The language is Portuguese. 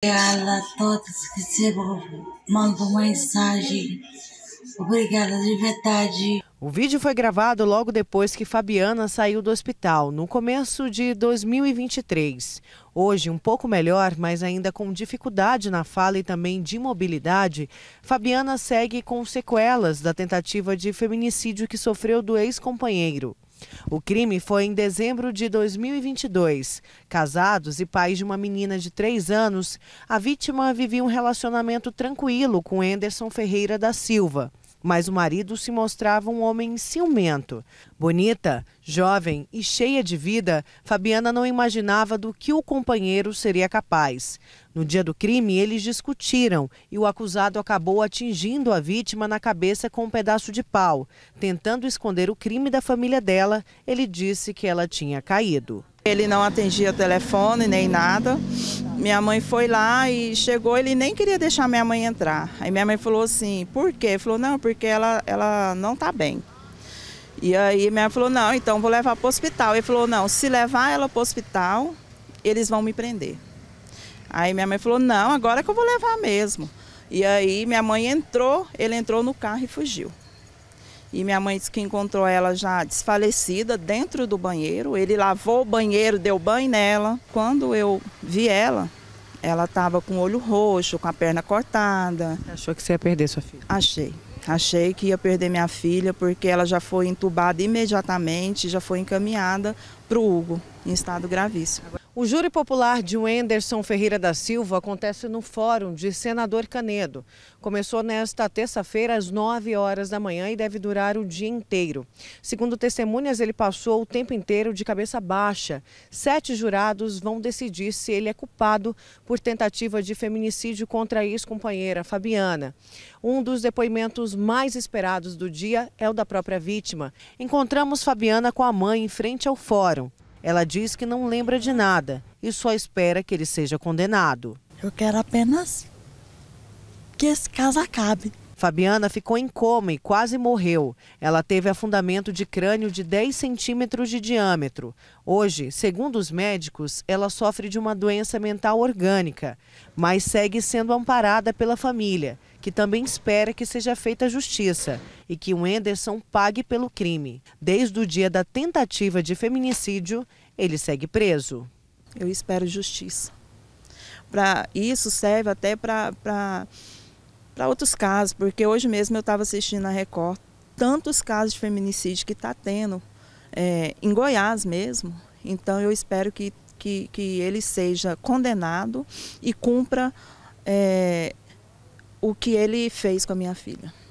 Obrigada a todos que se mandam mensagem. Obrigada de verdade. O vídeo foi gravado logo depois que Fabiana saiu do hospital, no começo de 2023. Hoje, um pouco melhor, mas ainda com dificuldade na fala e também de mobilidade, Fabiana segue com sequelas da tentativa de feminicídio que sofreu do ex-companheiro. O crime foi em dezembro de 2022. Casados e pais de uma menina de 3 anos, a vítima vivia um relacionamento tranquilo com Anderson Ferreira da Silva mas o marido se mostrava um homem ciumento. Bonita, jovem e cheia de vida, Fabiana não imaginava do que o companheiro seria capaz. No dia do crime, eles discutiram e o acusado acabou atingindo a vítima na cabeça com um pedaço de pau. Tentando esconder o crime da família dela, ele disse que ela tinha caído. Ele não atendia telefone nem nada. Minha mãe foi lá e chegou, ele nem queria deixar minha mãe entrar. Aí minha mãe falou assim, por quê? Ele falou, não, porque ela, ela não está bem. E aí minha mãe falou, não, então vou levar para o hospital. Ele falou, não, se levar ela para o hospital, eles vão me prender. Aí minha mãe falou, não, agora é que eu vou levar mesmo. E aí minha mãe entrou, ele entrou no carro e fugiu. E minha mãe disse que encontrou ela já desfalecida dentro do banheiro. Ele lavou o banheiro, deu banho nela. Quando eu vi ela, ela estava com o olho roxo, com a perna cortada. Achou que você ia perder sua filha? Achei. Achei que ia perder minha filha porque ela já foi entubada imediatamente, já foi encaminhada para o Hugo, em estado gravíssimo. Agora... O júri popular de Wenderson Ferreira da Silva acontece no Fórum de Senador Canedo. Começou nesta terça-feira às 9 horas da manhã e deve durar o dia inteiro. Segundo testemunhas, ele passou o tempo inteiro de cabeça baixa. Sete jurados vão decidir se ele é culpado por tentativa de feminicídio contra a ex-companheira Fabiana. Um dos depoimentos mais esperados do dia é o da própria vítima. Encontramos Fabiana com a mãe em frente ao fórum. Ela diz que não lembra de nada e só espera que ele seja condenado. Eu quero apenas que esse caso acabe. Fabiana ficou em coma e quase morreu. Ela teve afundamento de crânio de 10 centímetros de diâmetro. Hoje, segundo os médicos, ela sofre de uma doença mental orgânica, mas segue sendo amparada pela família que também espera que seja feita justiça e que o Enderson pague pelo crime. Desde o dia da tentativa de feminicídio, ele segue preso. Eu espero justiça. Pra, isso serve até para outros casos, porque hoje mesmo eu estava assistindo a Record tantos casos de feminicídio que está tendo, é, em Goiás mesmo. Então eu espero que, que, que ele seja condenado e cumpra é, o que ele fez com a minha filha.